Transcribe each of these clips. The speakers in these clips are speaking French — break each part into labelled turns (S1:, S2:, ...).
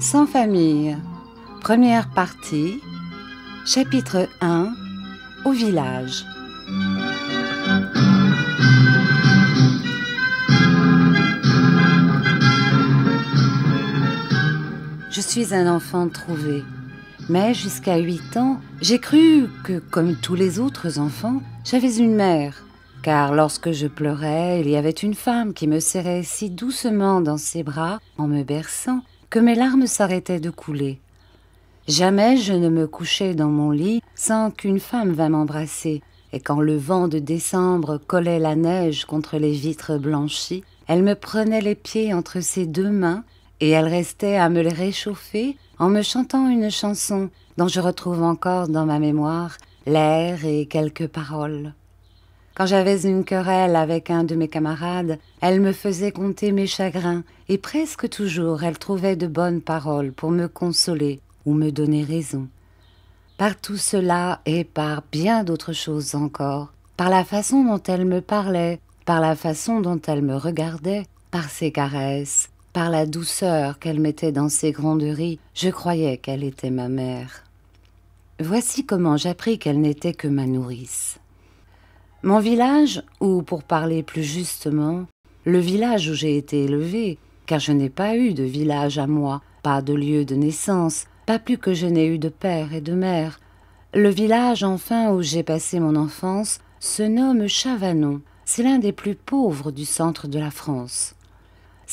S1: Sans famille. Première partie. Chapitre 1. Au village. Je suis un enfant trouvé. Mais jusqu'à 8 ans, j'ai cru que, comme tous les autres enfants, j'avais une mère. Car lorsque je pleurais, il y avait une femme qui me serrait si doucement dans ses bras, en me berçant, que mes larmes s'arrêtaient de couler. Jamais je ne me couchais dans mon lit sans qu'une femme vînt m'embrasser, et quand le vent de décembre collait la neige contre les vitres blanchies, elle me prenait les pieds entre ses deux mains et elle restait à me les réchauffer en me chantant une chanson dont je retrouve encore dans ma mémoire l'air et quelques paroles. Quand j'avais une querelle avec un de mes camarades, elle me faisait compter mes chagrins, et presque toujours elle trouvait de bonnes paroles pour me consoler ou me donner raison. Par tout cela et par bien d'autres choses encore, par la façon dont elle me parlait, par la façon dont elle me regardait, par ses caresses, par la douceur qu'elle mettait dans ses gronderies, je croyais qu'elle était ma mère. Voici comment j'appris qu'elle n'était que ma nourrice. Mon village, ou pour parler plus justement, le village où j'ai été élevée, car je n'ai pas eu de village à moi, pas de lieu de naissance, pas plus que je n'ai eu de père et de mère. Le village enfin où j'ai passé mon enfance se nomme Chavanon, c'est l'un des plus pauvres du centre de la France.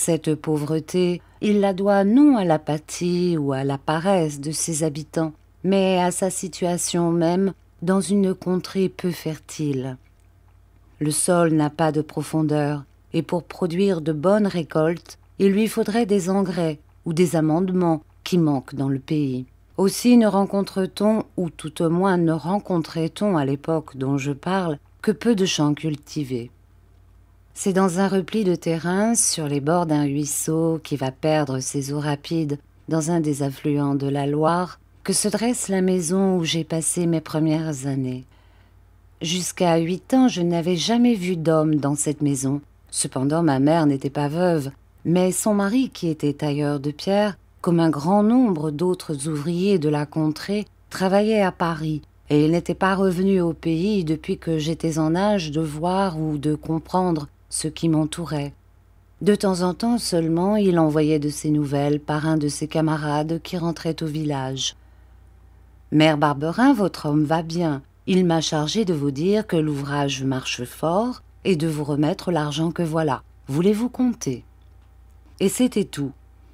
S1: Cette pauvreté, il la doit non à l'apathie ou à la paresse de ses habitants, mais à sa situation même dans une contrée peu fertile. Le sol n'a pas de profondeur, et pour produire de bonnes récoltes, il lui faudrait des engrais ou des amendements qui manquent dans le pays. Aussi ne rencontre-t-on, ou tout au moins ne rencontrait-on à l'époque dont je parle, que peu de champs cultivés. C'est dans un repli de terrain, sur les bords d'un ruisseau qui va perdre ses eaux rapides dans un des affluents de la Loire, que se dresse la maison où j'ai passé mes premières années. Jusqu'à huit ans, je n'avais jamais vu d'homme dans cette maison. Cependant, ma mère n'était pas veuve, mais son mari, qui était tailleur de pierre, comme un grand nombre d'autres ouvriers de la contrée, travaillait à Paris, et il n'était pas revenu au pays depuis que j'étais en âge de voir ou de comprendre ce qui m'entourait. De temps en temps seulement, il envoyait de ses nouvelles par un de ses camarades qui rentrait au village. Mère Barberin, votre homme va bien. Il m'a chargé de vous dire que l'ouvrage marche fort et de vous remettre l'argent que voilà. Voulez-vous compter Et c'était tout.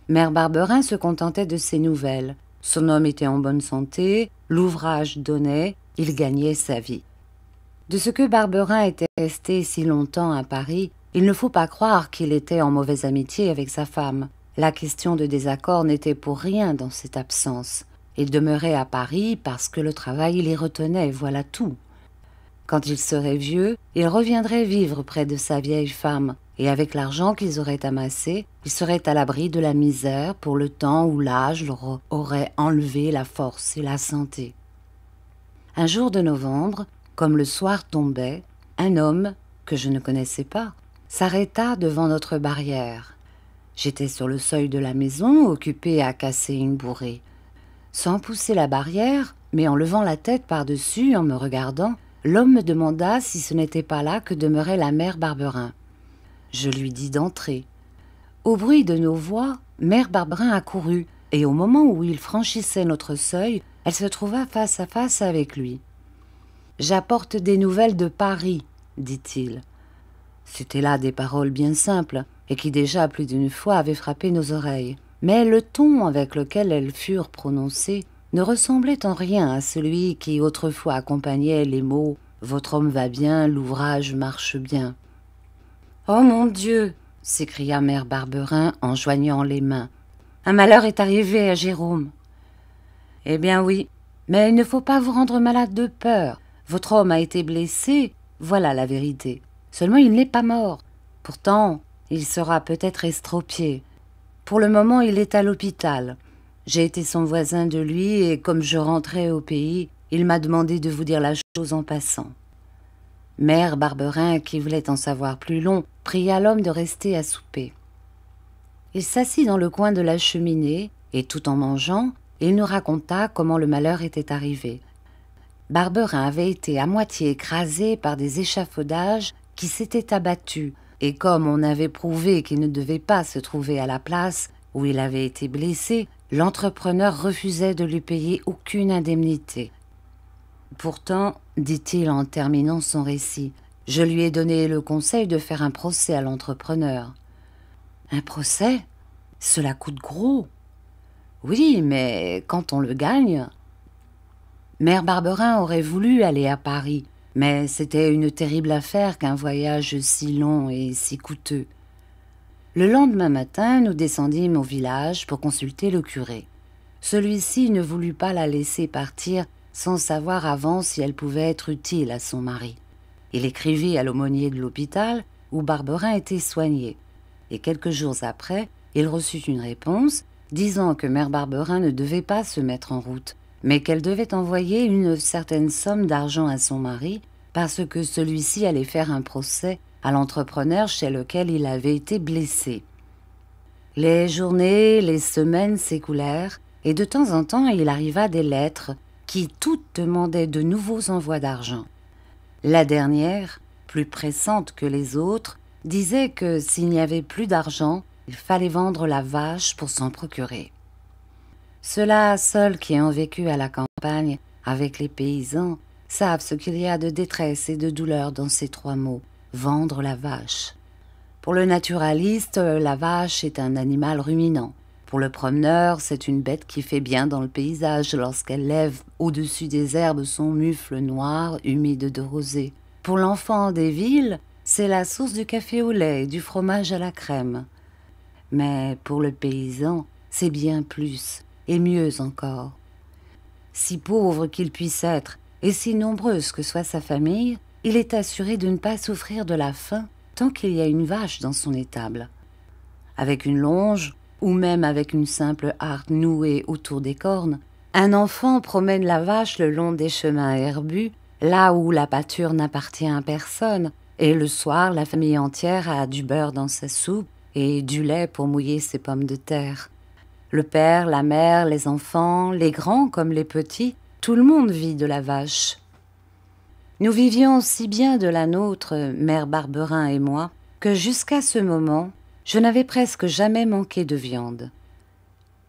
S1: Mère Barberin se contentait de ses nouvelles. Son homme était en bonne santé, l'ouvrage donnait, il gagnait sa vie. De ce que Barberin était resté si longtemps à Paris, il ne faut pas croire qu'il était en mauvaise amitié avec sa femme. La question de désaccord n'était pour rien dans cette absence. Il demeurait à Paris parce que le travail l'y retenait, voilà tout. Quand il serait vieux, il reviendrait vivre près de sa vieille femme, et avec l'argent qu'ils auraient amassé, il serait à l'abri de la misère pour le temps où l'âge leur aurait enlevé la force et la santé. Un jour de novembre, comme le soir tombait, un homme, que je ne connaissais pas, s'arrêta devant notre barrière. J'étais sur le seuil de la maison, occupé à casser une bourrée. Sans pousser la barrière, mais en levant la tête par-dessus, en me regardant, l'homme me demanda si ce n'était pas là que demeurait la mère Barberin. Je lui dis d'entrer. Au bruit de nos voix, mère Barberin accourut, et au moment où il franchissait notre seuil, elle se trouva face à face avec lui. J'apporte des nouvelles de Paris, dit-il. C'étaient là des paroles bien simples, et qui déjà plus d'une fois avaient frappé nos oreilles. Mais le ton avec lequel elles furent prononcées ne ressemblait en rien à celui qui autrefois accompagnait les mots Votre homme va bien, l'ouvrage marche bien. Oh mon Dieu s'écria Mère Barberin en joignant les mains. Un malheur est arrivé à Jérôme. Eh bien oui, mais il ne faut pas vous rendre malade de peur. Votre homme a été blessé, voilà la vérité. Seulement il n'est pas mort. Pourtant, il sera peut-être estropié. Pour le moment, il est à l'hôpital. J'ai été son voisin de lui et comme je rentrais au pays, il m'a demandé de vous dire la chose en passant. Mère Barberin, qui voulait en savoir plus long, pria l'homme de rester à souper. Il s'assit dans le coin de la cheminée et tout en mangeant, il nous raconta comment le malheur était arrivé. Barberin avait été à moitié écrasé par des échafaudages qui s'étaient abattus, et comme on avait prouvé qu'il ne devait pas se trouver à la place où il avait été blessé, l'entrepreneur refusait de lui payer aucune indemnité. Pourtant, dit-il en terminant son récit, je lui ai donné le conseil de faire un procès à l'entrepreneur. Un procès Cela coûte gros. Oui, mais quand on le gagne, Mère Barberin aurait voulu aller à Paris, mais c'était une terrible affaire qu'un voyage si long et si coûteux. Le lendemain matin, nous descendîmes au village pour consulter le curé. Celui-ci ne voulut pas la laisser partir sans savoir avant si elle pouvait être utile à son mari. Il écrivit à l'aumônier de l'hôpital où Barberin était soigné. Et quelques jours après, il reçut une réponse disant que Mère Barberin ne devait pas se mettre en route, mais qu'elle devait envoyer une certaine somme d'argent à son mari parce que celui-ci allait faire un procès à l'entrepreneur chez lequel il avait été blessé. Les journées, les semaines s'écoulèrent, et de temps en temps il arriva des lettres qui toutes demandaient de nouveaux envois d'argent. La dernière, plus pressante que les autres, disait que s'il n'y avait plus d'argent, il fallait vendre la vache pour s'en procurer. Ceux-là seuls qui ont vécu à la campagne avec les paysans savent ce qu'il y a de détresse et de douleur dans ces trois mots vendre la vache. Pour le naturaliste, la vache est un animal ruminant. Pour le promeneur, c'est une bête qui fait bien dans le paysage lorsqu'elle lève au-dessus des herbes son mufle noir humide de rosée. Pour l'enfant des villes, c'est la source du café au lait et du fromage à la crème. Mais pour le paysan, c'est bien plus et mieux encore. Si pauvre qu'il puisse être, et si nombreuse que soit sa famille, il est assuré de ne pas souffrir de la faim tant qu'il y a une vache dans son étable. Avec une longe, ou même avec une simple harte nouée autour des cornes, un enfant promène la vache le long des chemins herbus, là où la pâture n'appartient à personne, et le soir la famille entière a du beurre dans sa soupe et du lait pour mouiller ses pommes de terre. Le père, la mère, les enfants, les grands comme les petits, tout le monde vit de la vache. Nous vivions si bien de la nôtre, mère Barberin et moi, que jusqu'à ce moment, je n'avais presque jamais manqué de viande.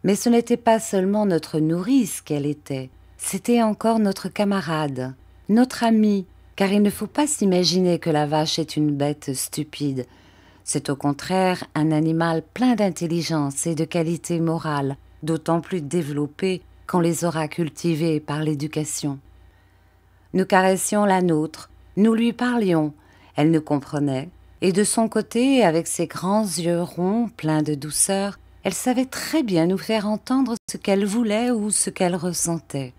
S1: Mais ce n'était pas seulement notre nourrice qu'elle était, c'était encore notre camarade, notre ami, car il ne faut pas s'imaginer que la vache est une bête stupide, c'est au contraire un animal plein d'intelligence et de qualité morale, d'autant plus développées qu'on les aura cultivés par l'éducation. Nous caressions la nôtre, nous lui parlions, elle nous comprenait, et de son côté, avec ses grands yeux ronds, pleins de douceur, elle savait très bien nous faire entendre ce qu'elle voulait ou ce qu'elle ressentait.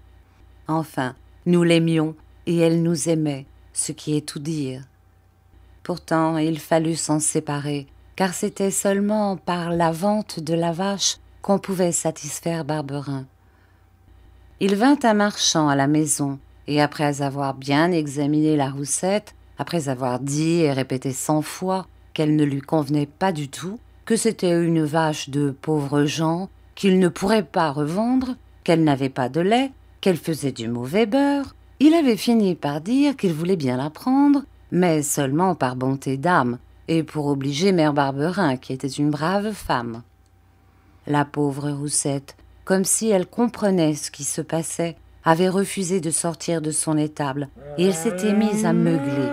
S1: Enfin, nous l'aimions, et elle nous aimait, ce qui est tout dire. Pourtant, il fallut s'en séparer, car c'était seulement par la vente de la vache qu'on pouvait satisfaire Barberin. Il vint un marchand à la maison, et après avoir bien examiné la roussette, après avoir dit et répété cent fois qu'elle ne lui convenait pas du tout, que c'était une vache de pauvres gens, qu'il ne pourrait pas revendre, qu'elle n'avait pas de lait, qu'elle faisait du mauvais beurre, il avait fini par dire qu'il voulait bien la prendre, mais seulement par bonté d'âme, et pour obliger mère Barberin, qui était une brave femme. La pauvre Roussette, comme si elle comprenait ce qui se passait, avait refusé de sortir de son étable, et elle s'était mise à meugler.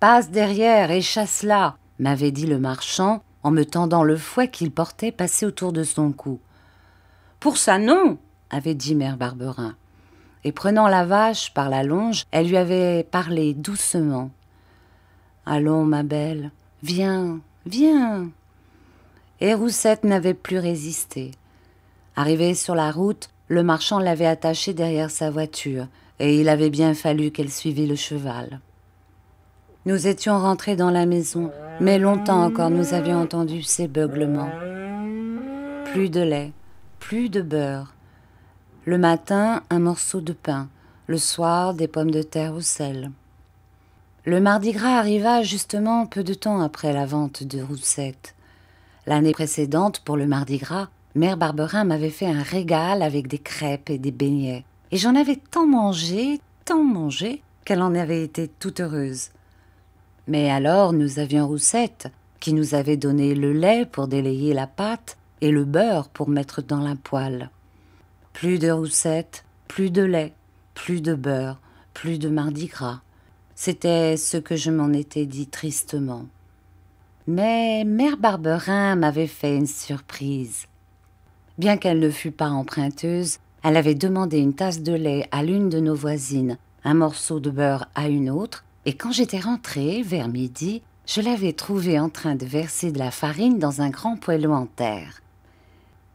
S1: Passe derrière et chasse-la, m'avait dit le marchand, en me tendant le fouet qu'il portait passé autour de son cou. Pour ça, non, avait dit mère Barberin et prenant la vache par la longe, elle lui avait parlé doucement. Allons, ma belle, viens, viens. Et Roussette n'avait plus résisté. Arrivée sur la route, le marchand l'avait attachée derrière sa voiture, et il avait bien fallu qu'elle suivît le cheval. Nous étions rentrés dans la maison, mais longtemps encore nous avions entendu ses beuglements. Plus de lait, plus de beurre, le matin, un morceau de pain. Le soir, des pommes de terre au sel. Le mardi gras arriva justement peu de temps après la vente de Roussette. L'année précédente, pour le mardi gras, Mère Barberin m'avait fait un régal avec des crêpes et des beignets. Et j'en avais tant mangé, tant mangé, qu'elle en avait été toute heureuse. Mais alors nous avions Roussette, qui nous avait donné le lait pour délayer la pâte et le beurre pour mettre dans la poêle. Plus de roussettes, plus de lait, plus de beurre, plus de mardi gras. C'était ce que je m'en étais dit tristement. Mais Mère Barberin m'avait fait une surprise. Bien qu'elle ne fût pas emprunteuse, elle avait demandé une tasse de lait à l'une de nos voisines, un morceau de beurre à une autre, et quand j'étais rentrée, vers midi, je l'avais trouvée en train de verser de la farine dans un grand poêle en terre.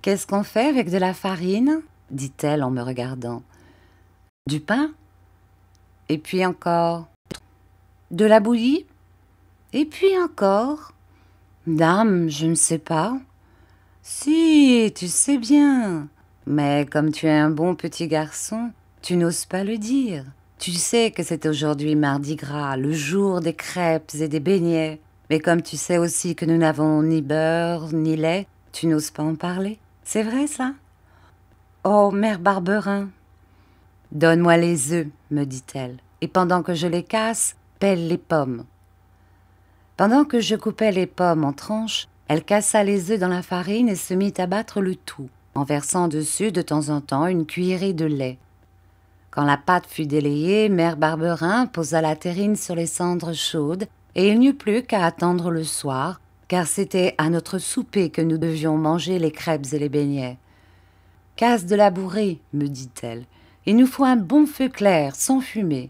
S1: Qu'est-ce qu'on fait avec de la farine dit-elle en me regardant. Du pain Et puis encore De la bouillie Et puis encore Dame, je ne sais pas. Si, tu sais bien. Mais comme tu es un bon petit garçon, tu n'oses pas le dire. Tu sais que c'est aujourd'hui mardi gras, le jour des crêpes et des beignets. Mais comme tu sais aussi que nous n'avons ni beurre ni lait, tu n'oses pas en parler. C'est vrai ça Oh, mère Barberin Donne-moi les œufs, me dit-elle, et pendant que je les casse, pèle les pommes. Pendant que je coupais les pommes en tranches, elle cassa les œufs dans la farine et se mit à battre le tout, en versant dessus de temps en temps une cuillerée de lait. Quand la pâte fut délayée, mère Barberin posa la terrine sur les cendres chaudes, et il n'y eut plus qu'à attendre le soir, car c'était à notre souper que nous devions manger les crêpes et les beignets. Casse de la bourrée, me dit-elle. Il nous faut un bon feu clair, sans fumée.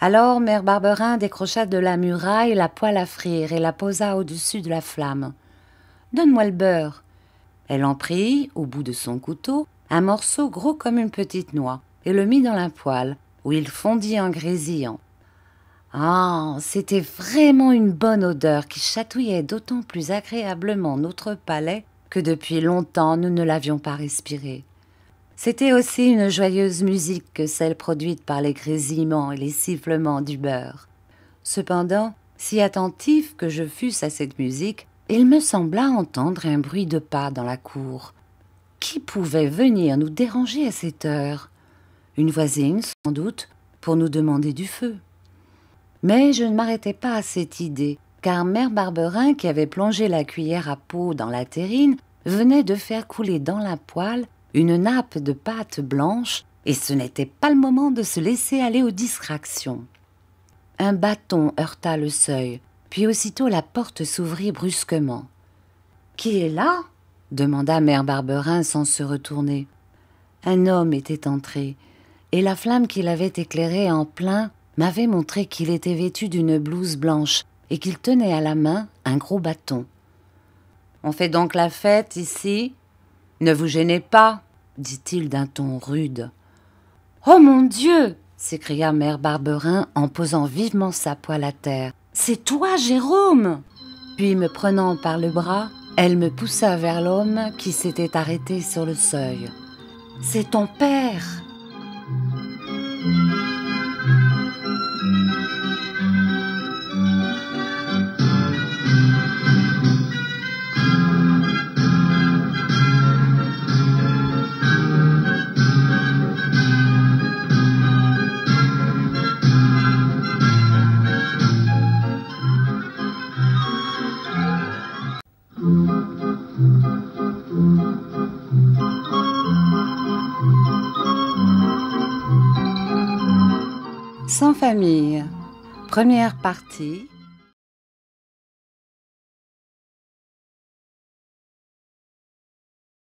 S1: Alors mère Barberin décrocha de la muraille la poêle à frire et la posa au-dessus de la flamme. Donne-moi le beurre. Elle en prit, au bout de son couteau, un morceau gros comme une petite noix, et le mit dans la poêle, où il fondit en grésillant. Ah, c'était vraiment une bonne odeur qui chatouillait d'autant plus agréablement notre palais que depuis longtemps nous ne l'avions pas respiré. C'était aussi une joyeuse musique que celle produite par les grésillements et les sifflements du beurre. Cependant, si attentif que je fusse à cette musique, il me sembla entendre un bruit de pas dans la cour. Qui pouvait venir nous déranger à cette heure Une voisine, sans doute, pour nous demander du feu. Mais je ne m'arrêtai pas à cette idée, car Mère Barberin, qui avait plongé la cuillère à peau dans la terrine, venait de faire couler dans la poêle une nappe de pâte blanche, et ce n'était pas le moment de se laisser aller aux distractions. Un bâton heurta le seuil, puis aussitôt la porte s'ouvrit brusquement. Qui est là demanda Mère Barberin sans se retourner. Un homme était entré, et la flamme qu'il avait éclairée en plein m'avait montré qu'il était vêtu d'une blouse blanche et qu'il tenait à la main un gros bâton. On fait donc la fête ici Ne vous gênez pas, dit-il d'un ton rude. Oh mon Dieu s'écria mère Barberin en posant vivement sa poêle à terre. C'est toi, Jérôme Puis, me prenant par le bras, elle me poussa vers l'homme qui s'était arrêté sur le seuil. C'est ton père famille. Première partie